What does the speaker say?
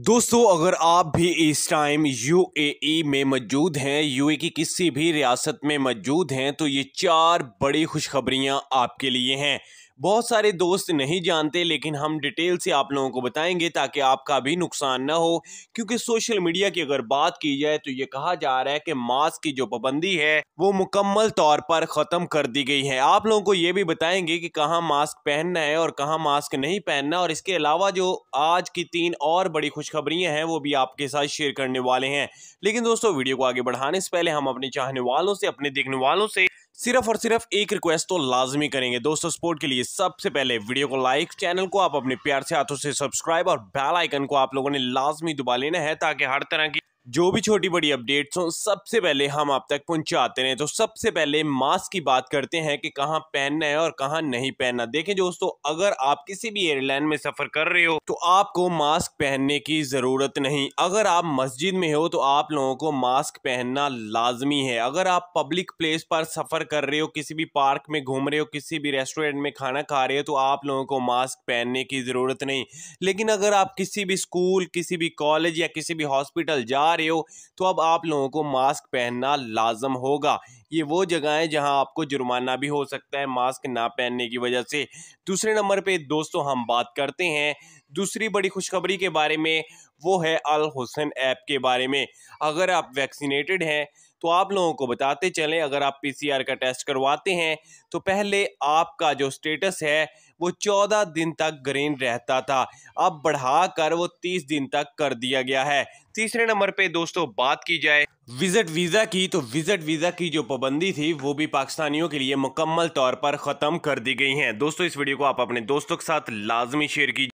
दोस्तों अगर आप भी इस टाइम यूएई e में मौजूद हैं यूएई e की किसी भी रियासत में मौजूद हैं तो ये चार बड़ी खुशखबरियां आपके लिए हैं बहुत सारे दोस्त नहीं जानते लेकिन हम डिटेल से आप लोगों को बताएंगे ताकि आपका भी नुकसान ना हो क्योंकि सोशल मीडिया की अगर बात की जाए तो ये कहा जा रहा है कि मास्क की जो पाबंदी है वो मुकम्मल तौर पर ख़त्म कर दी गई है आप लोगों को ये भी बताएंगे कि कहाँ मास्क पहनना है और कहाँ मास्क नहीं पहनना और इसके अलावा जो आज की तीन और बड़ी खुशखबरियाँ हैं वो भी आपके साथ शेयर करने वाले हैं लेकिन दोस्तों वीडियो को आगे बढ़ाने से पहले हम अपने चाहने वालों से अपने देखने वालों से सिर्फ और सिर्फ एक रिक्वेस्ट तो लाजमी करेंगे दोस्तों सपोर्ट के लिए सबसे पहले वीडियो को लाइक चैनल को आप अपने प्यार से हाथों से सब्सक्राइब और बेल आइकन को आप लोगों ने लाजमी दबा लेना है ताकि हर तरह की जो भी छोटी बड़ी अपडेट्स हों सबसे पहले हम आप तक पहुंचाते रहे तो सबसे पहले मास्क की बात करते हैं कि कहाँ पहनना है और कहाँ नहीं पहनना देखें दोस्तों अगर आप किसी भी एयरलाइन में सफ़र कर रहे हो तो आपको मास्क पहनने की ज़रूरत नहीं अगर आप मस्जिद में हो तो आप लोगों को मास्क पहनना लाजमी है अगर आप पब्लिक प्लेस पर सफ़र कर रहे हो किसी भी पार्क में घूम रहे हो किसी भी रेस्टोरेंट में खाना खा रहे हो तो आप लोगों को मास्क पहनने की ज़रूरत नहीं लेकिन अगर आप किसी भी स्कूल किसी भी कॉलेज या किसी भी हॉस्पिटल जा जा रहे हो तो अब आप लोगों को मास्क पहनना लाजम होगा ये वो जगह है जहाँ आपको जुर्माना भी हो सकता है मास्क ना पहनने की वजह से दूसरे नंबर पे दोस्तों हम बात करते हैं दूसरी बड़ी खुशखबरी के बारे में वो है अल हुसैन ऐप के बारे में अगर आप वैक्सीनेटेड हैं तो आप लोगों को बताते चलें अगर आप पीसीआर का टेस्ट करवाते हैं तो पहले आपका जो स्टेटस है वो चौदह दिन तक ग्रीन रहता था अब बढ़ाकर वो तीस दिन तक कर दिया गया है तीसरे नंबर पे दोस्तों बात की जाए विजिट वीज़ा की तो विजिट वीज़ा की जो पाबंदी थी वो भी पाकिस्तानियों के लिए मुकम्मल तौर पर ख़त्म कर दी गई है दोस्तों इस वीडियो को आप अपने दोस्तों के साथ लाजमी शेयर कीजिए